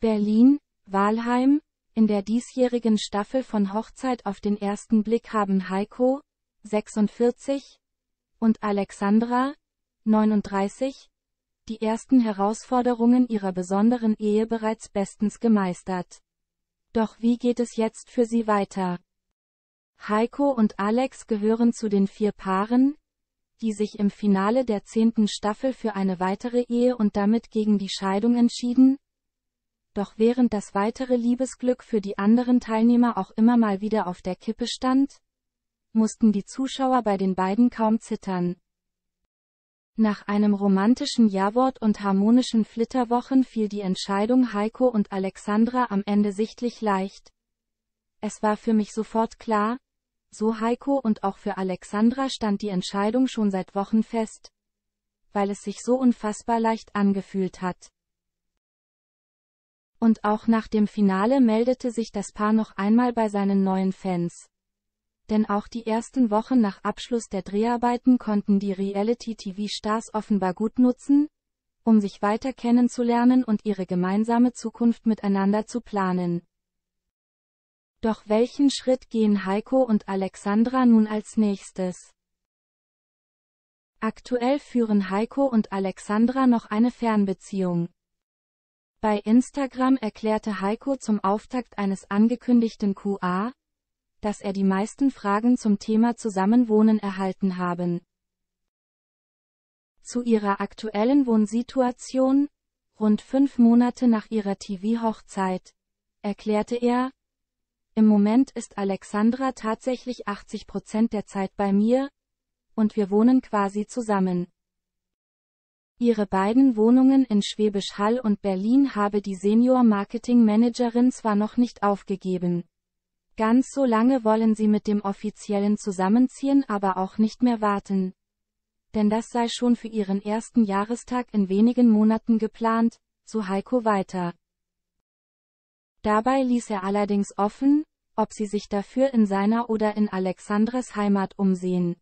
Berlin, Walheim, in der diesjährigen Staffel von Hochzeit auf den ersten Blick haben Heiko, 46, und Alexandra, 39, die ersten Herausforderungen ihrer besonderen Ehe bereits bestens gemeistert. Doch wie geht es jetzt für sie weiter? Heiko und Alex gehören zu den vier Paaren, die sich im Finale der zehnten Staffel für eine weitere Ehe und damit gegen die Scheidung entschieden, doch während das weitere Liebesglück für die anderen Teilnehmer auch immer mal wieder auf der Kippe stand, mussten die Zuschauer bei den beiden kaum zittern. Nach einem romantischen Jawort und harmonischen Flitterwochen fiel die Entscheidung Heiko und Alexandra am Ende sichtlich leicht. Es war für mich sofort klar, so Heiko und auch für Alexandra stand die Entscheidung schon seit Wochen fest, weil es sich so unfassbar leicht angefühlt hat. Und auch nach dem Finale meldete sich das Paar noch einmal bei seinen neuen Fans. Denn auch die ersten Wochen nach Abschluss der Dreharbeiten konnten die Reality-TV-Stars offenbar gut nutzen, um sich weiter kennenzulernen und ihre gemeinsame Zukunft miteinander zu planen. Doch welchen Schritt gehen Heiko und Alexandra nun als nächstes? Aktuell führen Heiko und Alexandra noch eine Fernbeziehung. Bei Instagram erklärte Heiko zum Auftakt eines angekündigten QA, dass er die meisten Fragen zum Thema Zusammenwohnen erhalten haben. Zu ihrer aktuellen Wohnsituation, rund fünf Monate nach ihrer TV-Hochzeit, erklärte er, im Moment ist Alexandra tatsächlich 80 Prozent der Zeit bei mir, und wir wohnen quasi zusammen. Ihre beiden Wohnungen in Schwäbisch Hall und Berlin habe die Senior Marketing Managerin zwar noch nicht aufgegeben. Ganz so lange wollen sie mit dem offiziellen Zusammenziehen aber auch nicht mehr warten. Denn das sei schon für ihren ersten Jahrestag in wenigen Monaten geplant, so Heiko weiter. Dabei ließ er allerdings offen, ob sie sich dafür in seiner oder in Alexandres Heimat umsehen.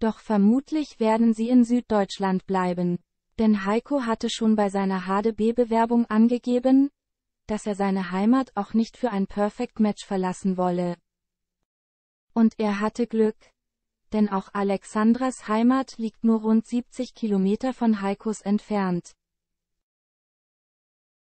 Doch vermutlich werden sie in Süddeutschland bleiben. Denn Heiko hatte schon bei seiner HDB-Bewerbung angegeben, dass er seine Heimat auch nicht für ein Perfect Match verlassen wolle. Und er hatte Glück. Denn auch Alexandras Heimat liegt nur rund 70 Kilometer von Heikos entfernt.